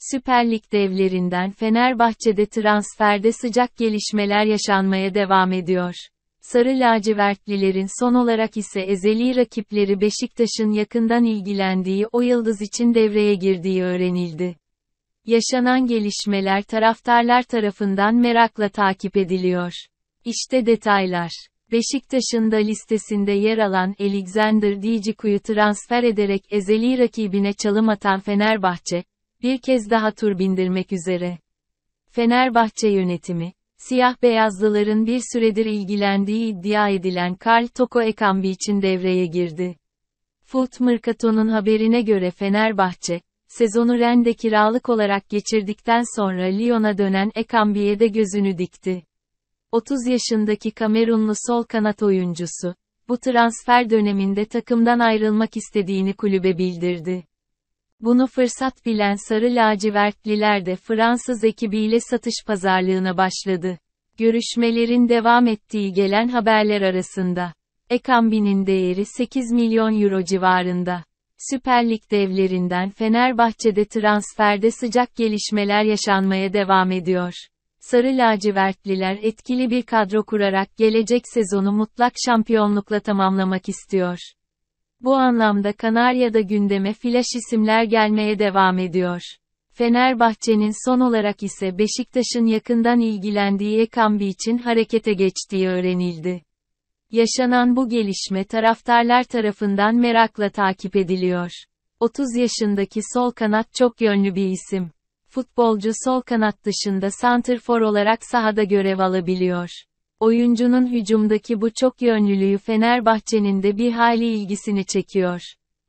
Süper Lig devlerinden Fenerbahçe'de transferde sıcak gelişmeler yaşanmaya devam ediyor. Sarı lacivertlilerin son olarak ise ezeli rakipleri Beşiktaş'ın yakından ilgilendiği o yıldız için devreye girdiği öğrenildi. Yaşanan gelişmeler taraftarlar tarafından merakla takip ediliyor. İşte detaylar. Beşiktaş'ın da listesinde yer alan Alexander Dijiku'yu transfer ederek ezeli rakibine çalım atan Fenerbahçe, bir kez daha tur bindirmek üzere. Fenerbahçe yönetimi, siyah beyazlıların bir süredir ilgilendiği iddia edilen Karl Toko Ekambi için devreye girdi. Foot Mercato'nun haberine göre Fenerbahçe, sezonu Rennes'de kiralık olarak geçirdikten sonra Lyon'a dönen Ekambi'ye de gözünü dikti. 30 yaşındaki Kamerunlu sol kanat oyuncusu, bu transfer döneminde takımdan ayrılmak istediğini kulübe bildirdi. Bunu fırsat bilen sarı lacivertliler de Fransız ekibiyle satış pazarlığına başladı. Görüşmelerin devam ettiği gelen haberler arasında. Ekambi'nin değeri 8 milyon euro civarında. Süper Lig devlerinden Fenerbahçe'de transferde sıcak gelişmeler yaşanmaya devam ediyor. Sarı lacivertliler etkili bir kadro kurarak gelecek sezonu mutlak şampiyonlukla tamamlamak istiyor. Bu anlamda Kanarya'da gündeme flaş isimler gelmeye devam ediyor. Fenerbahçe'nin son olarak ise Beşiktaş'ın yakından ilgilendiği Ekambi için harekete geçtiği öğrenildi. Yaşanan bu gelişme taraftarlar tarafından merakla takip ediliyor. 30 yaşındaki sol kanat çok yönlü bir isim. Futbolcu sol kanat dışında center for olarak sahada görev alabiliyor. Oyuncunun hücumdaki bu çok yönlülüğü Fenerbahçe'nin de bir hali ilgisini çekiyor.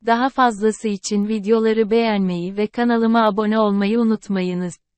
Daha fazlası için videoları beğenmeyi ve kanalıma abone olmayı unutmayınız.